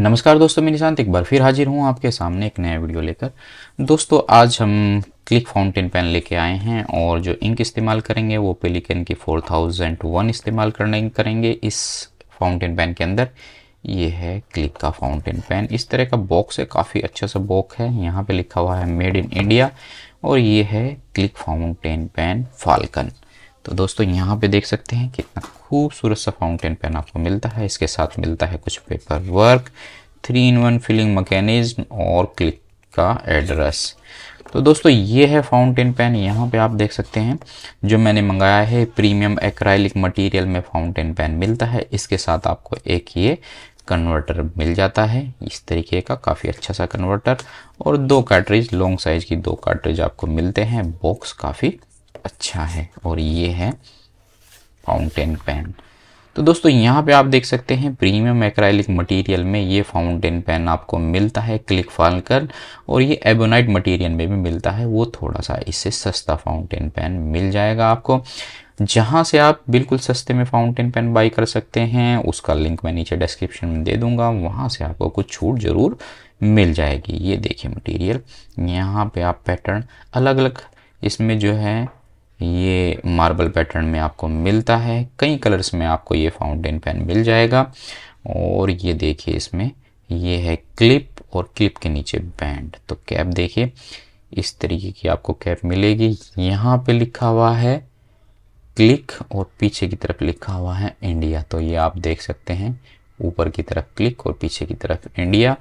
नमस्कार दोस्तों मैं निशांत एक बार फिर हाजिर हूँ आपके सामने एक नया वीडियो लेकर दोस्तों आज हम क्लिक फाउंटेन पेन लेके आए हैं और जो इंक इस्तेमाल करेंगे वो पेलिकन की 4001 इस्तेमाल करने करेंगे इस फाउंटेन पेन के अंदर ये है क्लिक का फाउंटेन पेन इस तरह का बॉक्स है काफ़ी अच्छा सा बॉक्स है यहाँ पर लिखा हुआ है मेड इन इंडिया और ये है क्लिक फाउंटेन पेन फाल्कन तो दोस्तों यहाँ पे देख सकते हैं कितना खूबसूरत सा फाउंटेन पेन आपको मिलता है इसके साथ मिलता है कुछ paper work three in one filling mechanism और क्लिक का एड्रेस तो दोस्तों ये है फाउंटेन पेन यहाँ पे आप देख सकते हैं जो मैंने मंगाया है प्रीमियम एक्राइलिक मटेरियल में फाउंटेन पेन मिलता है इसके साथ आपको एक ये कन्वर्टर मिल जाता है इस तरीके का काफ़ी अच्छा सा कन्वर्टर और दो कार्ट्रिज लॉन्ग साइज़ की दो कार्ट्रिज आपको मिलते हैं बॉक्स काफ़ी अच्छा है और ये है फाउंटेन पेन तो दोस्तों यहाँ पे आप देख सकते हैं प्रीमियम एक्राइलिक मटेरियल में ये फाउंटेन पेन आपको मिलता है क्लिक फाल कर और ये एबोनाइट मटेरियल में भी मिलता है वो थोड़ा सा इससे सस्ता फाउंटेन पेन मिल जाएगा आपको जहाँ से आप बिल्कुल सस्ते में फाउंटेन पेन बाई कर सकते हैं उसका लिंक मैं नीचे डिस्क्रिप्शन में दे दूँगा वहाँ से आपको कुछ छूट ज़रूर मिल जाएगी ये देखिए मटेरियल यहाँ पे आप पैटर्न अलग अलग इसमें जो है ये मार्बल पैटर्न में आपको मिलता है कई कलर्स में आपको ये फाउंटेन पेन मिल जाएगा और ये देखिए इसमें ये है क्लिप और क्लिप के नीचे बैंड तो कैप देखिए इस तरीके की आपको कैप मिलेगी यहाँ पे लिखा हुआ है क्लिक और पीछे की तरफ लिखा हुआ है इंडिया तो ये आप देख सकते हैं ऊपर की तरफ क्लिक और पीछे की तरफ इंडिया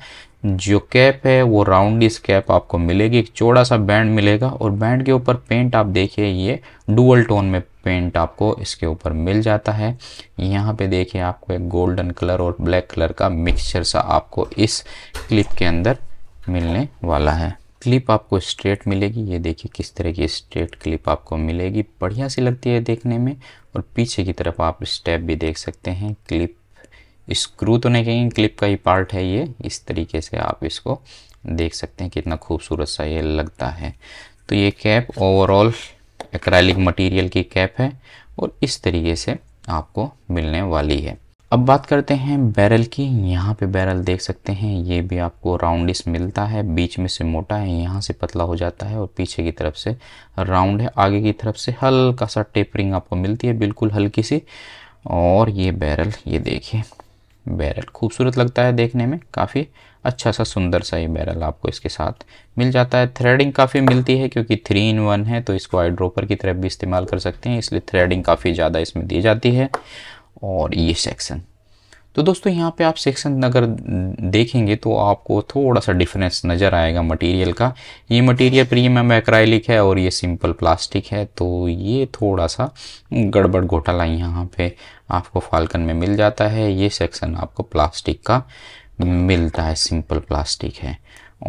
जो कैप है वो राउंड इस कैप आपको मिलेगी एक चौड़ा सा बैंड मिलेगा और बैंड के ऊपर पेंट आप देखिए ये डुअल टोन में पेंट आपको इसके ऊपर मिल जाता है यहाँ पे देखिए आपको एक गोल्डन कलर और ब्लैक कलर का मिक्सचर सा आपको इस क्लिप के अंदर मिलने वाला है क्लिप आपको स्ट्रेट मिलेगी ये देखिए किस तरह की स्ट्रेट क्लिप आपको मिलेगी बढ़िया सी लगती है देखने में और पीछे की तरफ आप स्टेप भी देख सकते हैं क्लिप स्क्रू तो नहीं कहेंगे क्लिप का ही पार्ट है ये इस तरीके से आप इसको देख सकते हैं कितना खूबसूरत सा ये लगता है तो ये कैप ओवरऑल एक्रैलिक मटेरियल की कैप है और इस तरीके से आपको मिलने वाली है अब बात करते हैं बैरल की यहाँ पे बैरल देख सकते हैं ये भी आपको राउंडिस मिलता है बीच में से मोटा है यहाँ से पतला हो जाता है और पीछे की तरफ से राउंड है आगे की तरफ से हल्का सा टेपरिंग आपको मिलती है बिल्कुल हल्की सी और ये बैरल ये देखिए बैरल खूबसूरत लगता है देखने में काफ़ी अच्छा सा सुंदर सा ये बैरल आपको इसके साथ मिल जाता है थ्रेडिंग काफ़ी मिलती है क्योंकि थ्री इन वन है तो इसको आई ड्रोपर की तरफ भी इस्तेमाल कर सकते हैं इसलिए थ्रेडिंग काफ़ी ज़्यादा इसमें दी जाती है और ये सेक्शन तो दोस्तों यहाँ पे आप सेक्शन अगर देखेंगे तो आपको थोड़ा सा डिफरेंस नज़र आएगा मटेरियल का ये मटेरियल प्रीमियम एक्राइलिक है और ये सिंपल प्लास्टिक है तो ये थोड़ा सा गड़बड़ घोटाला यहाँ पे आपको फाल्कन में मिल जाता है ये सेक्शन आपको प्लास्टिक का मिलता है सिंपल प्लास्टिक है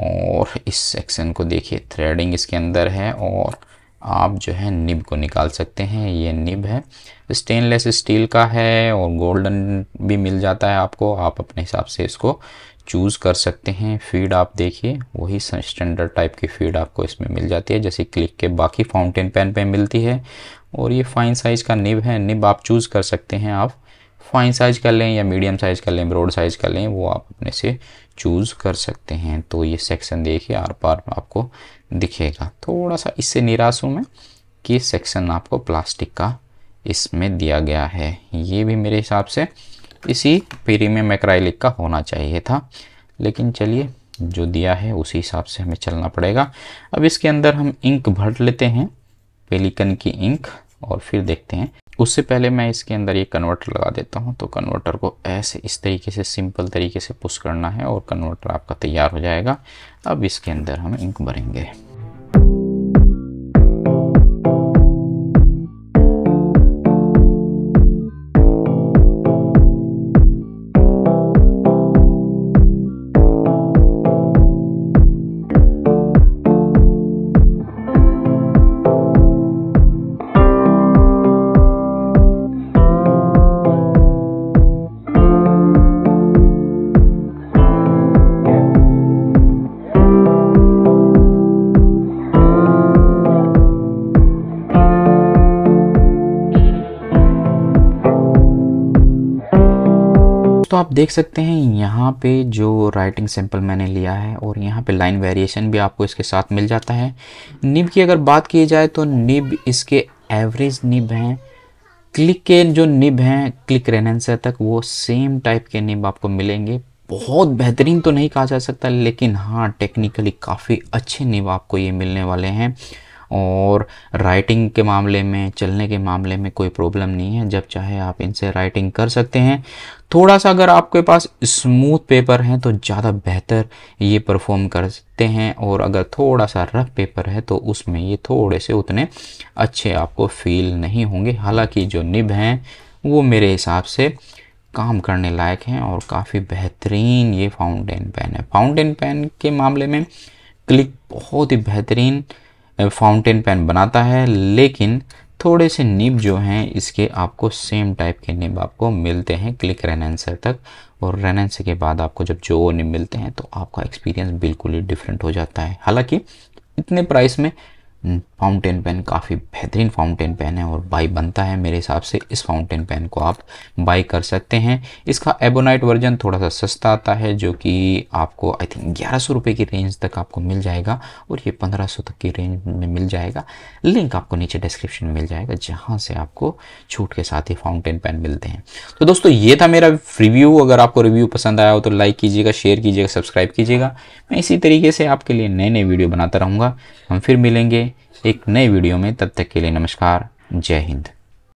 और इस सेक्शन को देखिए थ्रेडिंग इसके अंदर है और आप जो है निब को निकाल सकते हैं ये निब है स्टेनलेस स्टील का है और गोल्डन भी मिल जाता है आपको आप अपने हिसाब से इसको चूज़ कर सकते हैं फीड आप देखिए वही स्टैंडर्ड टाइप की फीड आपको इसमें मिल जाती है जैसे क्लिक के बाकी फाउंटेन पेन पे मिलती है और ये फाइन साइज़ का निब है निब आप चूज़ कर सकते हैं आप फाइन साइज़ कर लें या मीडियम साइज़ कर लें ब्रॉड साइज़ कर लें वो आप अपने से चूज़ कर सकते हैं तो ये सेक्शन देखिए आर पार आपको दिखेगा थोड़ा सा इससे निराश हूँ मैं कि सेक्शन आपको प्लास्टिक का इसमें दिया गया है ये भी मेरे हिसाब से इसी प्रीमियम मैक्राइलिक का होना चाहिए था लेकिन चलिए जो दिया है उसी हिसाब से हमें चलना पड़ेगा अब इसके अंदर हम इंक भर लेते हैं पेलिकन की इंक और फिर देखते हैं उससे पहले मैं इसके अंदर ये कन्वर्टर लगा देता हूँ तो कन्वर्टर को ऐसे इस तरीके से सिंपल तरीके से पुश करना है और कन्वर्टर आपका तैयार हो जाएगा अब इसके अंदर हम इंक भरेंगे दोस्तों आप देख सकते हैं यहाँ पे जो राइटिंग सैम्पल मैंने लिया है और यहाँ पे लाइन वेरिएशन भी आपको इसके साथ मिल जाता है निब की अगर बात की जाए तो निब इसके एवरेज निब हैं क्लिक के जो निब हैं क्लिक रेनेंसर तक वो सेम टाइप के निब आपको मिलेंगे बहुत बेहतरीन तो नहीं कहा जा सकता लेकिन हाँ टेक्निकली काफ़ी अच्छे निब आपको ये मिलने वाले हैं और राइटिंग के मामले में चलने के मामले में कोई प्रॉब्लम नहीं है जब चाहे आप इनसे राइटिंग कर सकते हैं थोड़ा सा अगर आपके पास स्मूथ पेपर हैं तो ज़्यादा बेहतर ये परफॉर्म करते हैं और अगर थोड़ा सा रफ पेपर है तो उसमें ये थोड़े से उतने अच्छे आपको फील नहीं होंगे हालांकि जो निब हैं वो मेरे हिसाब से काम करने लायक हैं और काफ़ी बेहतरीन ये फाउंटेन पेन है फाउंटेन पेन के मामले में क्लिक बहुत ही बेहतरीन फाउंटेन पेन बनाता है लेकिन थोड़े से निब जो हैं इसके आपको सेम टाइप के निब आपको मिलते हैं क्लिक रेनेंसर तक और रेनेंसर के बाद आपको जब जो निब मिलते हैं तो आपका एक्सपीरियंस बिल्कुल ही डिफरेंट हो जाता है हालांकि इतने प्राइस में फाउंटेन पेन काफ़ी बेहतरीन फाउंटेन पेन है और बाई बनता है मेरे हिसाब से इस फाउंटेन पेन को आप बाई कर सकते हैं इसका एबोनाइट वर्जन थोड़ा सा सस्ता आता है जो कि आपको आई थिंक ग्यारह सौ रुपये की रेंज तक आपको मिल जाएगा और ये पंद्रह सौ तक की रेंज में मिल जाएगा लिंक आपको नीचे डिस्क्रिप्शन में मिल जाएगा जहाँ से आपको छूट के साथ ही फाउंटेन पेन मिलते हैं तो दोस्तों ये था मेरा रिव्यू अगर आपको रिव्यू पसंद आया हो तो लाइक कीजिएगा शेयर कीजिएगा सब्सक्राइब कीजिएगा मैं इसी तरीके से आपके लिए नए नए वीडियो बनाता रहूँगा हम फिर मिलेंगे एक नए वीडियो में तब तक के लिए नमस्कार जय हिंद